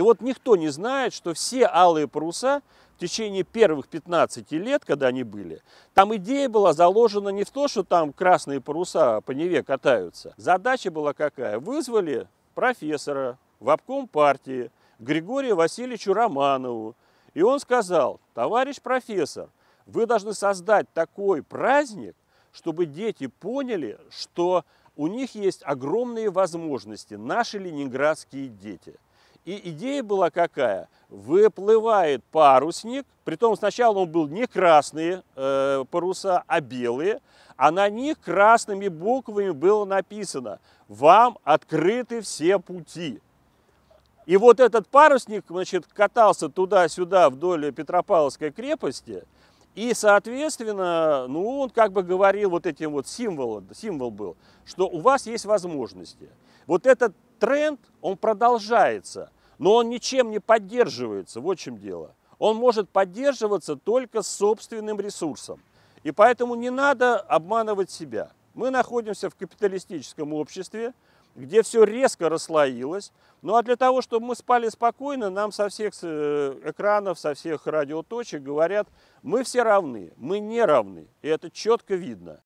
И вот никто не знает, что все алые паруса в течение первых 15 лет, когда они были, там идея была заложена не в то, что там красные паруса по Неве катаются. Задача была какая? Вызвали профессора в обком партии Григория Васильевичу Романову. И он сказал, товарищ профессор, вы должны создать такой праздник, чтобы дети поняли, что у них есть огромные возможности, наши ленинградские дети – и идея была какая? Выплывает парусник, притом сначала он был не красные э, паруса, а белые, а на них красными буквами было написано «Вам открыты все пути». И вот этот парусник значит, катался туда-сюда вдоль Петропавловской крепости, и, соответственно, ну, он как бы говорил вот этим вот символом, символ был, что у вас есть возможности. Вот этот тренд, он продолжается, но он ничем не поддерживается, вот в чем дело. Он может поддерживаться только собственным ресурсом. И поэтому не надо обманывать себя. Мы находимся в капиталистическом обществе, где все резко расслоилось. Ну а для того, чтобы мы спали спокойно, нам со всех э, экранов, со всех радиоточек говорят, мы все равны, мы не равны. И это четко видно.